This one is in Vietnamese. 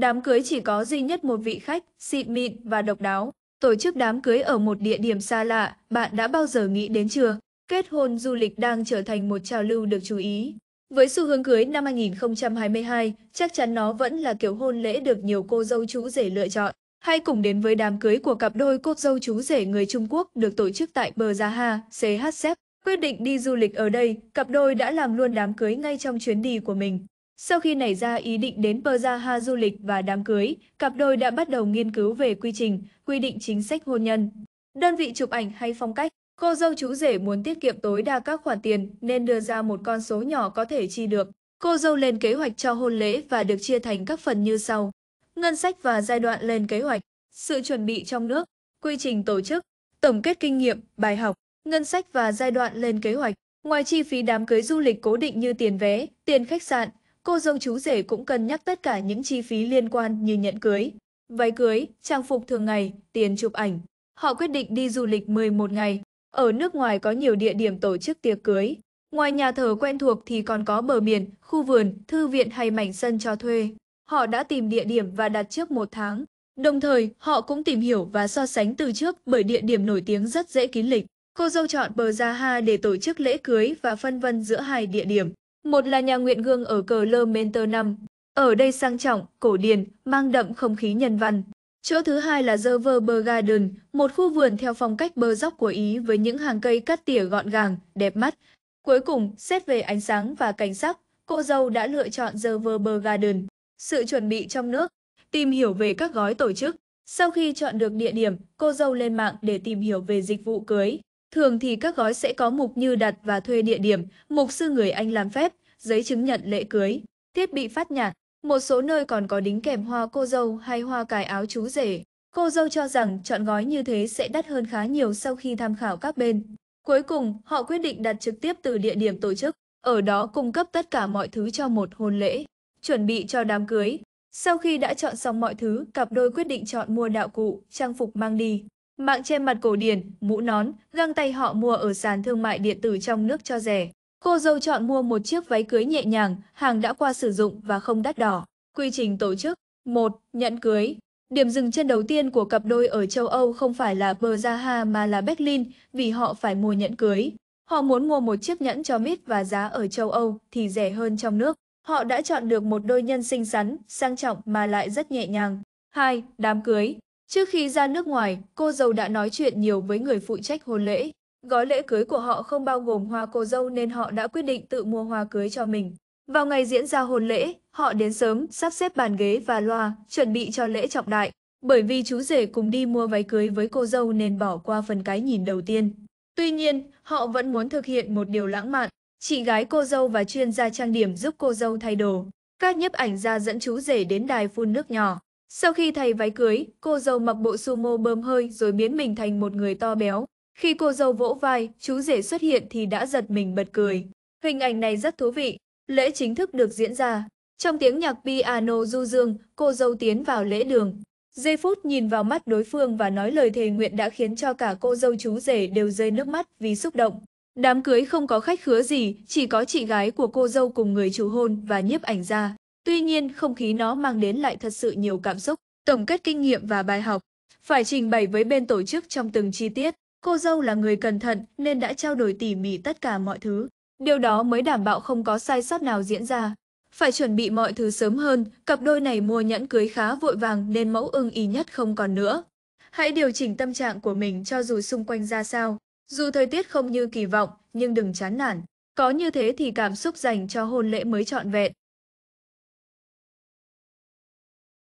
Đám cưới chỉ có duy nhất một vị khách, xịn mịn và độc đáo. Tổ chức đám cưới ở một địa điểm xa lạ, bạn đã bao giờ nghĩ đến chưa? Kết hôn du lịch đang trở thành một trào lưu được chú ý. Với xu hướng cưới năm 2022, chắc chắn nó vẫn là kiểu hôn lễ được nhiều cô dâu chú rể lựa chọn. Hay cùng đến với đám cưới của cặp đôi cô dâu chú rể người Trung Quốc được tổ chức tại Bờ Gia Ha, CHZ. Quyết định đi du lịch ở đây, cặp đôi đã làm luôn đám cưới ngay trong chuyến đi của mình. Sau khi nảy ra ý định đến Perzaha du lịch và đám cưới, cặp đôi đã bắt đầu nghiên cứu về quy trình, quy định chính sách hôn nhân. Đơn vị chụp ảnh hay phong cách, cô dâu chú rể muốn tiết kiệm tối đa các khoản tiền nên đưa ra một con số nhỏ có thể chi được. Cô dâu lên kế hoạch cho hôn lễ và được chia thành các phần như sau. Ngân sách và giai đoạn lên kế hoạch, sự chuẩn bị trong nước, quy trình tổ chức, tổng kết kinh nghiệm, bài học, ngân sách và giai đoạn lên kế hoạch. Ngoài chi phí đám cưới du lịch cố định như tiền vé, tiền khách sạn, cô dâu chú rể cũng cân nhắc tất cả những chi phí liên quan như nhận cưới, váy cưới, trang phục thường ngày, tiền chụp ảnh. Họ quyết định đi du lịch 11 ngày. Ở nước ngoài có nhiều địa điểm tổ chức tiệc cưới. Ngoài nhà thờ quen thuộc thì còn có bờ biển, khu vườn, thư viện hay mảnh sân cho thuê. Họ đã tìm địa điểm và đặt trước một tháng. Đồng thời, họ cũng tìm hiểu và so sánh từ trước bởi địa điểm nổi tiếng rất dễ kín lịch. Cô dâu chọn bờ Ra Ha để tổ chức lễ cưới và phân vân giữa hai địa điểm. Một là nhà nguyện gương ở cờ Lơ Mentor 5, ở đây sang trọng, cổ điển, mang đậm không khí nhân văn. Chỗ thứ hai là The Verber Garden, một khu vườn theo phong cách bờ dốc của Ý với những hàng cây cắt tỉa gọn gàng, đẹp mắt. Cuối cùng, xét về ánh sáng và cảnh sắc, cô dâu đã lựa chọn The Verber Garden. Sự chuẩn bị trong nước, tìm hiểu về các gói tổ chức. Sau khi chọn được địa điểm, cô dâu lên mạng để tìm hiểu về dịch vụ cưới. Thường thì các gói sẽ có mục như đặt và thuê địa điểm, mục sư người Anh làm phép, giấy chứng nhận lễ cưới, thiết bị phát nhạc. Một số nơi còn có đính kèm hoa cô dâu hay hoa cài áo chú rể. Cô dâu cho rằng chọn gói như thế sẽ đắt hơn khá nhiều sau khi tham khảo các bên. Cuối cùng, họ quyết định đặt trực tiếp từ địa điểm tổ chức, ở đó cung cấp tất cả mọi thứ cho một hôn lễ, chuẩn bị cho đám cưới. Sau khi đã chọn xong mọi thứ, cặp đôi quyết định chọn mua đạo cụ, trang phục mang đi. Mạng che mặt cổ điển, mũ nón, găng tay họ mua ở sàn thương mại điện tử trong nước cho rẻ. Cô dâu chọn mua một chiếc váy cưới nhẹ nhàng, hàng đã qua sử dụng và không đắt đỏ. Quy trình tổ chức 1. Nhận cưới Điểm dừng chân đầu tiên của cặp đôi ở châu Âu không phải là Praha mà là Berlin vì họ phải mua nhẫn cưới. Họ muốn mua một chiếc nhẫn cho mít và giá ở châu Âu thì rẻ hơn trong nước. Họ đã chọn được một đôi nhân xinh xắn, sang trọng mà lại rất nhẹ nhàng. 2. Đám cưới Trước khi ra nước ngoài, cô dâu đã nói chuyện nhiều với người phụ trách hôn lễ. Gói lễ cưới của họ không bao gồm hoa cô dâu nên họ đã quyết định tự mua hoa cưới cho mình. Vào ngày diễn ra hôn lễ, họ đến sớm, sắp xếp bàn ghế và loa, chuẩn bị cho lễ trọng đại. Bởi vì chú rể cùng đi mua váy cưới với cô dâu nên bỏ qua phần cái nhìn đầu tiên. Tuy nhiên, họ vẫn muốn thực hiện một điều lãng mạn. Chị gái cô dâu và chuyên gia trang điểm giúp cô dâu thay đồ. Các nhiếp ảnh gia dẫn chú rể đến đài phun nước nhỏ. Sau khi thay váy cưới, cô dâu mặc bộ sumo bơm hơi rồi biến mình thành một người to béo. Khi cô dâu vỗ vai, chú rể xuất hiện thì đã giật mình bật cười. Hình ảnh này rất thú vị. Lễ chính thức được diễn ra. Trong tiếng nhạc piano du dương, cô dâu tiến vào lễ đường. Giây phút nhìn vào mắt đối phương và nói lời thề nguyện đã khiến cho cả cô dâu chú rể đều rơi nước mắt vì xúc động. Đám cưới không có khách khứa gì, chỉ có chị gái của cô dâu cùng người chủ hôn và nhiếp ảnh gia. Tuy nhiên, không khí nó mang đến lại thật sự nhiều cảm xúc. Tổng kết kinh nghiệm và bài học Phải trình bày với bên tổ chức trong từng chi tiết. Cô dâu là người cẩn thận nên đã trao đổi tỉ mỉ tất cả mọi thứ. Điều đó mới đảm bảo không có sai sót nào diễn ra. Phải chuẩn bị mọi thứ sớm hơn, cặp đôi này mua nhẫn cưới khá vội vàng nên mẫu ưng ý nhất không còn nữa. Hãy điều chỉnh tâm trạng của mình cho dù xung quanh ra sao. Dù thời tiết không như kỳ vọng, nhưng đừng chán nản. Có như thế thì cảm xúc dành cho hôn lễ mới trọn vẹn.